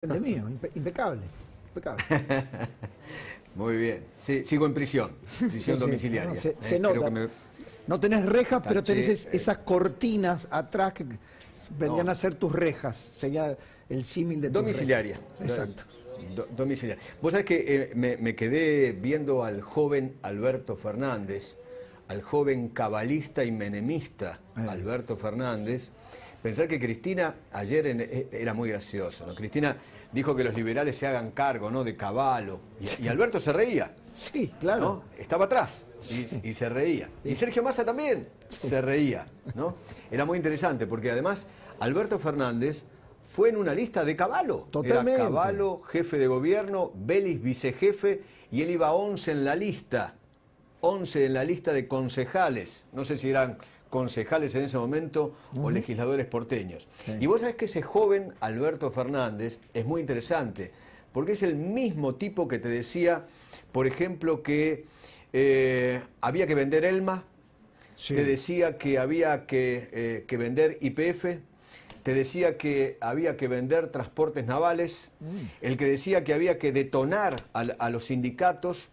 mío, impecable, impecable. Muy bien. sigo en prisión, prisión domiciliaria. No, eh, se, No tenés rejas, pero tenés eh. esas cortinas atrás que vendrían a ser tus rejas. Sería el símil de Domiciliaria. Exacto. domiciliaria. Vos sabés que eh, me quedé viendo al joven Alberto Fernández, al joven cabalista y menemista Alberto Fernández, Pensar que Cristina, ayer eh, era muy gracioso, ¿no? Cristina dijo que los liberales se hagan cargo, ¿no? De Caballo. Y, Alberto se reía. Sí, claro. Estaba atrás y, se reía. Y Sergio Massa también se reía, ¿no? Era muy interesante porque además Alberto Fernández fue en una lista de Caballo. Totalmente. Caballo, jefe de gobierno, Vélez vicejefe, y él iba 11 en la lista. 11 en la lista de concejales. No sé si eran concejales en ese momento o legisladores porteños. Y vos sabés que ese joven Alberto Fernández es muy interesante, porque es el mismo tipo que te decía, por ejemplo, que eh, había que vender Elma, te decía que había que, eh, vender IPF, te decía que había que vender transportes navales, mm. el que decía que había que detonar a los sindicatos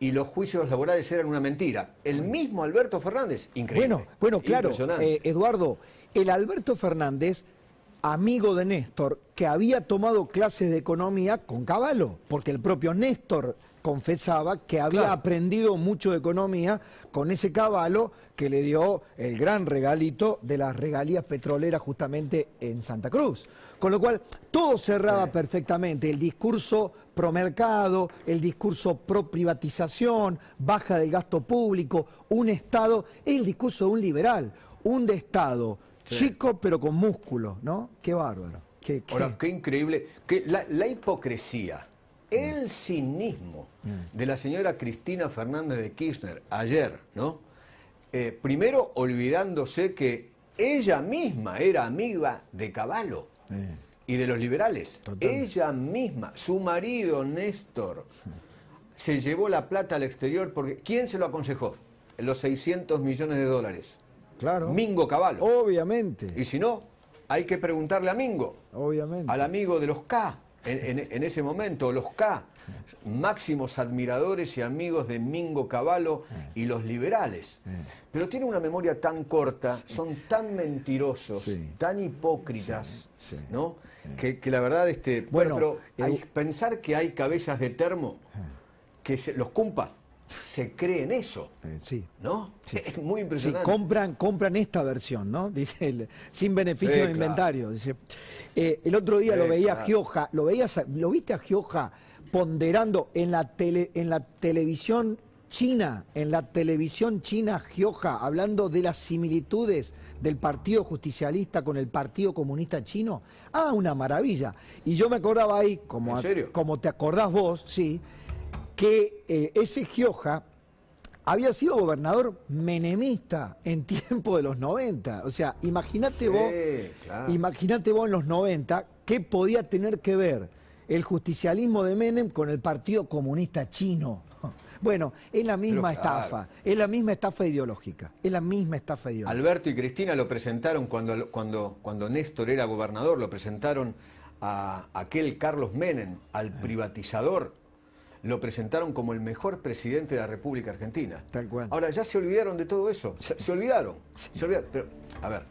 y los juicios laborales eran una mentira. El mismo Alberto Fernández, increíble. Bueno, claro, eh, Eduardo, el Alberto Fernández, amigo de Néstor, que había tomado clases de economía con Caballo, porque el propio Néstor confesaba que había aprendido mucho de economía con ese caballo que le dio el gran regalito de las regalías petroleras justamente en Santa Cruz. Con lo cual, todo cerraba perfectamente. El discurso pro mercado, el discurso pro privatización, baja del gasto público, un Estado, el discurso de un liberal, un de Estado chico pero con músculo, ¿no? Qué bárbaro. Qué, Ahora, qué increíble. la hipocresía el cinismo de la señora Cristina Fernández de Kirchner ayer, ¿no? Eh, primero olvidándose que ella misma era amiga de Caballo y de los liberales. Ella misma, su marido Néstor, se llevó la plata al exterior porque ¿quién se lo aconsejó? Los 600 millones de dólares. Claro. Mingo Caballo. Obviamente. Y si no, hay que preguntarle a Mingo. Obviamente. Al amigo de los K en, ese momento, los K, máximos admiradores y amigos de Mingo Cavallo y los liberales. Pero tiene una memoria tan corta, son tan mentirosos, tan hipócritas, ¿no? Que, la verdad, este, bueno, pensar que hay cabezas de termo ah. que los cumpa se cree en eso. Eh, sí. ¿No? Es muy impresionante. Sí, compran, compran esta versión, ¿no? Dice sin beneficio de inventario. Dice. Eh, el otro día lo veía a Gioja, lo veías, lo viste a Gioja ponderando en la en la televisión China, en la televisión china Gioja, hablando de las similitudes del Partido Justicialista con el Partido Comunista Chino. Ah, una maravilla. Y yo me acordaba ahí, como, como te acordás vos, sí, que eh, ese Gioja había sido gobernador menemista en tiempo de los 90. O sea, imagínate vos, imagínate vos en los 90 qué podía tener que ver el justicialismo de Menem con el Partido Comunista Chino. Bueno, es la misma estafa, es la misma estafa ideológica, es la misma estafa ideológica. Alberto y Cristina lo presentaron cuando, cuando, cuando Néstor era gobernador, lo presentaron a aquel Carlos Menem, al ah. privatizador lo presentaron como el mejor presidente de la República Argentina. Tal cual. Ahora, ya se olvidaron de todo eso. Se, olvidaron. Pero, a ver,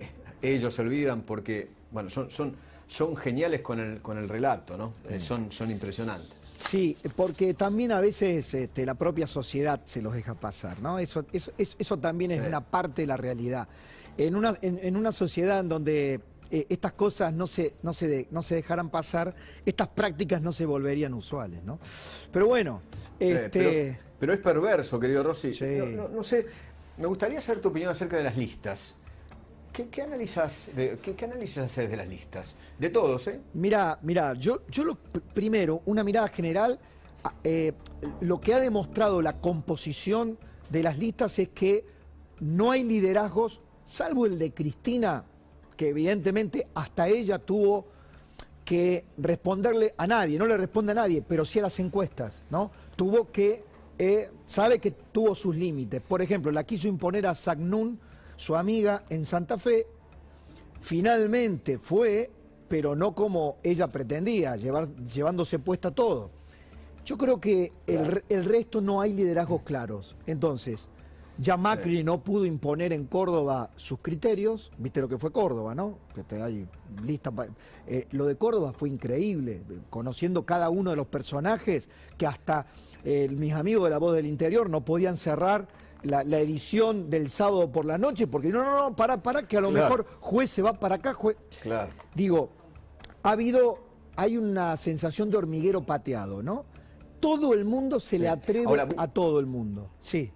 eh, ellos se olvidan porque, bueno, son, son, son geniales con el, con el relato, ¿no? Eh, mm. son, son impresionantes. Sí, porque también a veces este, la propia sociedad se los deja pasar, ¿no? Eso, eso, eso, también es una parte de la realidad. En una, en una sociedad en donde eh, estas cosas no se, no, se no se dejaran pasar, estas prácticas no se volverían usuales, ¿no? Pero bueno, eh, este... pero, es perverso, querido Rossi. No, sé, me gustaría saber tu opinión acerca de las listas. ¿Qué, qué analizas, de, de las listas? De todos, ¿eh? Mira, mira, yo, yo lo, primero, una mirada general, ah, eh, lo que ha demostrado la composición de las listas es que no hay liderazgos, salvo el de Cristina, que evidentemente hasta ella tuvo que responderle a nadie, no le responde a nadie, pero sí a las encuestas, ¿no? Tuvo que, eh, sabe que tuvo sus límites. Por ejemplo, la quiso imponer a Sagnun, su amiga, en Santa Fe. Finalmente fue, pero no como ella pretendía, llevándose puesta todo. Yo creo que el, el resto no hay liderazgos claros. Entonces, ya Macri no pudo imponer en Córdoba sus criterios, viste lo que fue Córdoba, ¿no? Que te hay lista. Eh, lo de Córdoba fue increíble, conociendo cada uno de los personajes que hasta eh, mis amigos de la voz del interior no podían cerrar la, edición del sábado por la noche, porque no, no, no, para, para, que a lo mejor juez se va para acá, juez. Claro. Digo, ha habido, hay una sensación de hormiguero pateado, ¿no? Todo el mundo se le atreve a todo el mundo. Sí.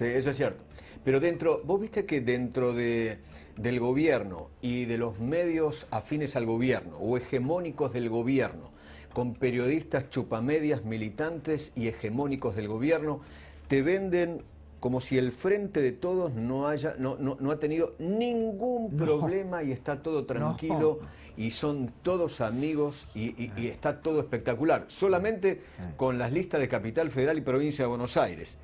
Sí, eso es cierto. Pero dentro, vos viste que dentro del gobierno y de los medios afines al gobierno o hegemónicos del gobierno, con periodistas chupamedias militantes y hegemónicos del gobierno, te venden como si el frente de todos no haya no, ha tenido ningún problema y está todo tranquilo y son todos amigos y, eh. está todo espectacular, solamente eh. Eh. con las listas de Capital Federal y Provincia de Buenos Aires.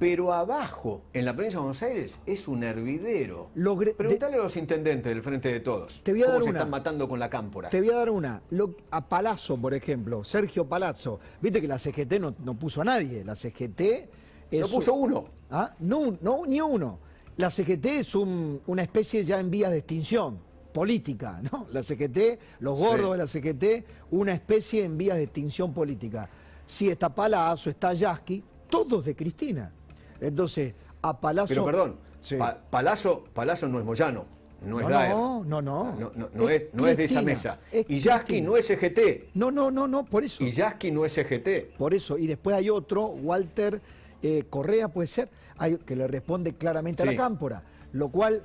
Pero abajo, en la provincia de Buenos Aires, es un hervidero. Logre... Preguntale a los intendentes del Frente de Todos te voy se están matando con la cámpora. Te voy a dar una. Lo... A Palazzo, por ejemplo, Sergio Palazzo. Viste que la CGT no, puso a nadie. La CGT es... No puso uno. ¿Ah? No, no, ni uno. La CGT es una especie ya en vías de extinción política, ¿no? La CGT, los gordos de la CGT, una especie en vías de extinción política. Si está Palazzo, está Yasky, todos de Cristina. Entonces, a Palazzo... Pero perdón, sí. Palazzo, no es Moyano. No, no es No, no, no. No, no, es, de esa mesa. y Yasky no es EGT. No, no, no, no, por eso. Y Yasky no es EGT. Por eso. Y después hay otro, Walter eh, Correa, puede ser, que le responde claramente a la cámpora. Lo cual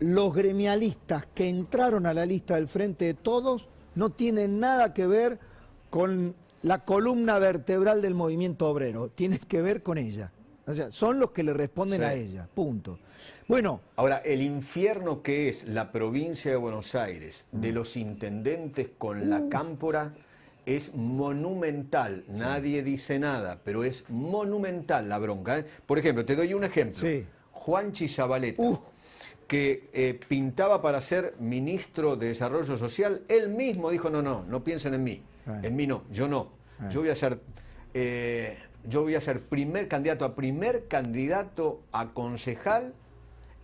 los gremialistas que entraron a la lista del Frente de Todos no tienen nada que ver con la columna vertebral del movimiento obrero, tienen que ver con ella. O sea, son los que le responden a ella, punto. Bueno. Ahora, el infierno que es la provincia de Buenos Aires, de mm. los intendentes con la cámpora, es monumental. Nadie dice nada, pero es monumental la bronca. ¿eh? Por ejemplo, te doy un ejemplo. Sí. Juan Chizabaleta que eh, pintaba para ser ministro de Desarrollo Social, él mismo dijo, no, no, no piensen en mí, en mí no, yo no, yo voy a ser... Eh, yo voy a ser primer candidato a primer candidato a concejal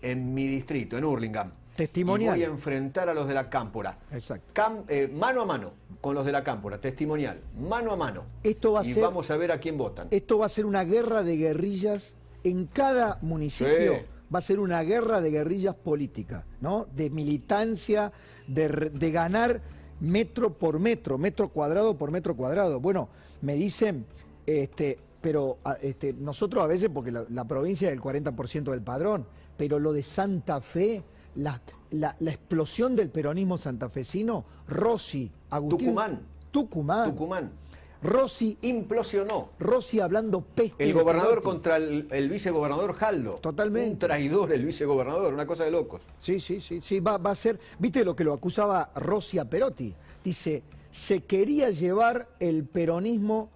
en mi distrito, en Hurlingham. Testimonial. Y voy a enfrentar a los de la Cámpora. Exacto. Eh, mano a mano con los de la Cámpora, testimonial, mano a mano. Esto va y vamos a ver a quién votan. Esto va a ser una guerra de guerrillas en cada municipio va a ser una guerra de guerrillas políticas, ¿no? De militancia, de, ganar metro por metro, metro cuadrado por metro cuadrado. Bueno, me dicen, este, pero este, nosotros a veces, porque la, provincia es el 40% del padrón, pero lo de Santa Fe, la, la, explosión del peronismo santafesino, Rossi, Agustín... Tucumán. Tucumán. Tucumán. Rossi implosionó. Rossi hablando peste. El gobernador contra el, vicegobernador Jaldo. Totalmente. Un traidor el vicegobernador, una cosa de locos. Sí, sí, sí, sí, va, va a ser. ¿Viste lo que lo acusaba Rossi a Perotti? Dice, se quería llevar el peronismo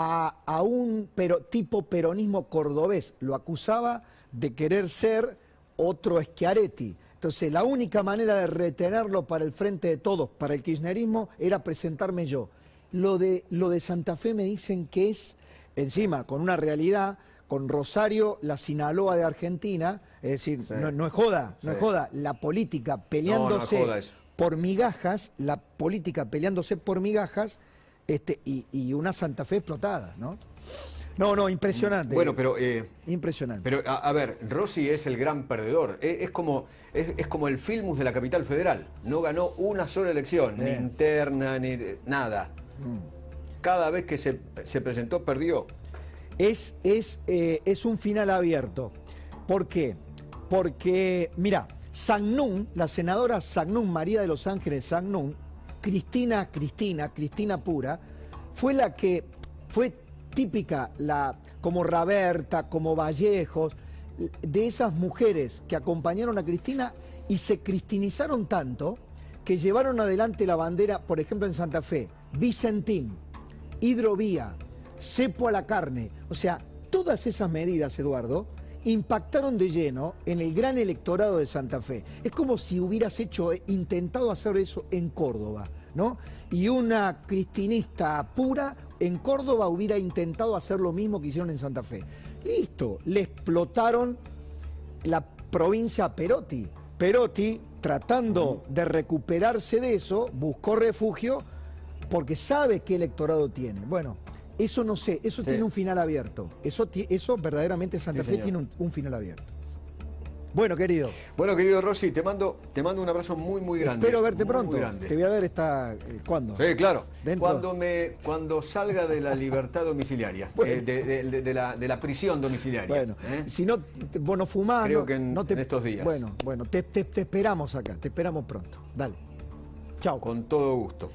a, un pero, tipo peronismo cordobés. Lo acusaba de querer ser otro Schiaretti. Entonces, la única manera de retenerlo para el frente de todos, para el kirchnerismo, era presentarme yo. Lo de, lo de Santa Fe me dicen que es, encima, con una realidad, con Rosario, la Sinaloa de Argentina, es decir, no, es joda, no es joda, la política peleándose por migajas, la política peleándose por migajas, este, y, una Santa Fe explotada, ¿no? No, no, impresionante. Bueno, pero... Eh, impresionante. Pero, a, ver, Rossi es el gran perdedor. Es, como, es, como el Filmus de la capital federal. No ganó una sola elección, ni eh. interna, ni nada. Cada vez que se, presentó, perdió. Es, es, eh, es un final abierto. ¿Por qué? Porque, mira, Sangnún, la senadora Sangnún, María de los Ángeles Sangnún, Cristina, Cristina, Cristina Pura, fue la que fue típica, la, como Raberta, como Vallejos, de esas mujeres que acompañaron a Cristina y se cristinizaron tanto que llevaron adelante la bandera, por ejemplo, en Santa Fe, Vicentín, hidrovía, cepo a la carne. O sea, todas esas medidas, Eduardo, impactaron de lleno en el gran electorado de Santa Fe. Es como si hubieras hecho, eh, intentado hacer eso en Córdoba, ¿no? Y una cristinista pura en Córdoba hubiera intentado hacer lo mismo que hicieron en Santa Fe. Listo, le explotaron la provincia Perotti. Perotti, tratando de recuperarse de eso, buscó refugio porque sabe qué electorado tiene. Bueno, eso no sé, eso tiene un final abierto. Eso, eso verdaderamente Santa Fe tiene un, final abierto. Bueno, querido. Bueno, querido Rossi, te mando, te mando un abrazo muy, muy grande. Espero verte pronto. Te voy a ver esta. Eh, ¿Cuándo? Sí, claro. Cuando me, cuando salga de la libertad domiciliaria, eh, de, la, prisión domiciliaria. Bueno, ¿eh? si no, bueno, fumar. Creo que en, estos días. Bueno, bueno, te, te esperamos acá, te esperamos pronto. Dale. Chao. Con todo gusto.